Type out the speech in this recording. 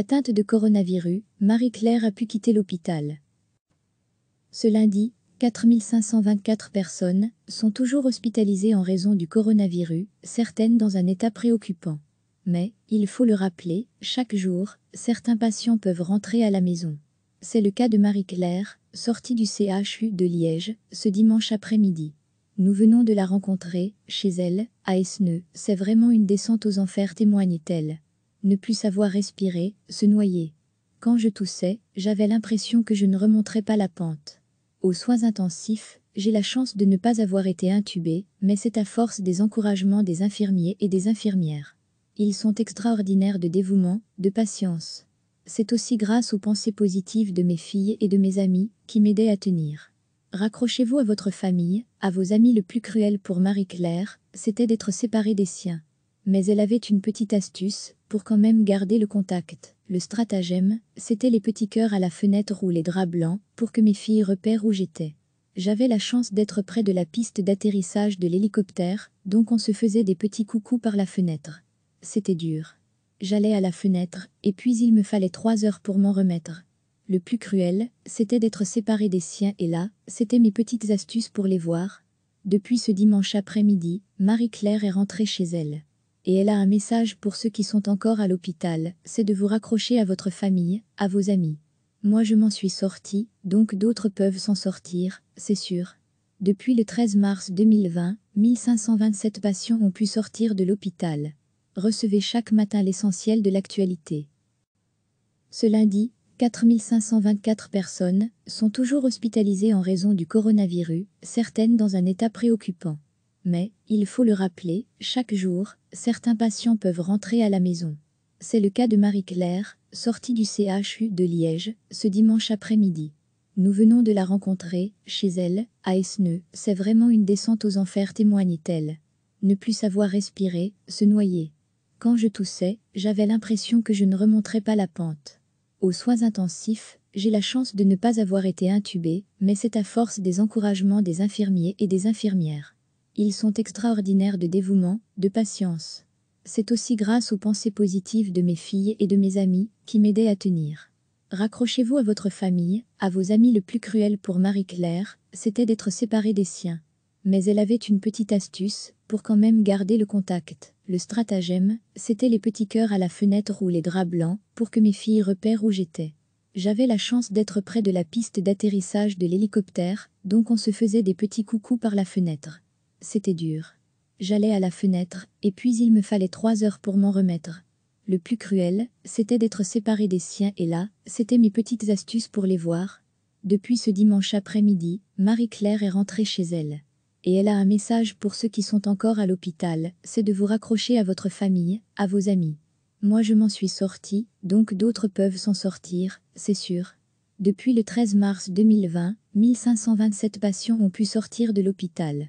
Atteinte de coronavirus, Marie-Claire a pu quitter l'hôpital. Ce lundi, 4524 personnes sont toujours hospitalisées en raison du coronavirus, certaines dans un état préoccupant. Mais, il faut le rappeler, chaque jour, certains patients peuvent rentrer à la maison. C'est le cas de Marie-Claire, sortie du CHU de Liège, ce dimanche après-midi. Nous venons de la rencontrer, chez elle, à Esneux, c'est vraiment une descente aux enfers témoigne-t-elle ne plus savoir respirer, se noyer. Quand je toussais, j'avais l'impression que je ne remonterais pas la pente. Aux soins intensifs, j'ai la chance de ne pas avoir été intubée, mais c'est à force des encouragements des infirmiers et des infirmières. Ils sont extraordinaires de dévouement, de patience. C'est aussi grâce aux pensées positives de mes filles et de mes amis qui m'aidaient à tenir. Raccrochez-vous à votre famille, à vos amis le plus cruel pour Marie-Claire, c'était d'être séparée des siens. Mais elle avait une petite astuce, pour quand même garder le contact. Le stratagème, c'était les petits cœurs à la fenêtre ou les draps blancs, pour que mes filles repèrent où j'étais. J'avais la chance d'être près de la piste d'atterrissage de l'hélicoptère, donc on se faisait des petits coucous par la fenêtre. C'était dur. J'allais à la fenêtre, et puis il me fallait trois heures pour m'en remettre. Le plus cruel, c'était d'être séparé des siens et là, c'était mes petites astuces pour les voir. Depuis ce dimanche après-midi, Marie-Claire est rentrée chez elle et elle a un message pour ceux qui sont encore à l'hôpital, c'est de vous raccrocher à votre famille, à vos amis. Moi je m'en suis sorti, donc d'autres peuvent s'en sortir, c'est sûr. Depuis le 13 mars 2020, 1527 patients ont pu sortir de l'hôpital. Recevez chaque matin l'essentiel de l'actualité. Ce lundi, 4524 personnes sont toujours hospitalisées en raison du coronavirus, certaines dans un état préoccupant. Mais, il faut le rappeler, chaque jour, certains patients peuvent rentrer à la maison. C'est le cas de Marie-Claire, sortie du CHU de Liège, ce dimanche après-midi. Nous venons de la rencontrer, chez elle, à Esneux, c'est vraiment une descente aux enfers témoigne-t-elle. Ne plus savoir respirer, se noyer. Quand je toussais, j'avais l'impression que je ne remonterais pas la pente. Aux soins intensifs, j'ai la chance de ne pas avoir été intubée, mais c'est à force des encouragements des infirmiers et des infirmières. Ils sont extraordinaires de dévouement, de patience. C'est aussi grâce aux pensées positives de mes filles et de mes amis qui m'aidaient à tenir. Raccrochez-vous à votre famille, à vos amis le plus cruel pour Marie-Claire, c'était d'être séparée des siens. Mais elle avait une petite astuce, pour quand même garder le contact. Le stratagème, c'était les petits cœurs à la fenêtre ou les draps blancs, pour que mes filles repèrent où j'étais. J'avais la chance d'être près de la piste d'atterrissage de l'hélicoptère, donc on se faisait des petits coucous par la fenêtre. C'était dur. J'allais à la fenêtre, et puis il me fallait trois heures pour m'en remettre. Le plus cruel, c'était d'être séparé des siens et là, c'était mes petites astuces pour les voir. Depuis ce dimanche après-midi, Marie-Claire est rentrée chez elle. Et elle a un message pour ceux qui sont encore à l'hôpital, c'est de vous raccrocher à votre famille, à vos amis. Moi je m'en suis sorti, donc d'autres peuvent s'en sortir, c'est sûr. Depuis le 13 mars 2020, 1527 patients ont pu sortir de l'hôpital.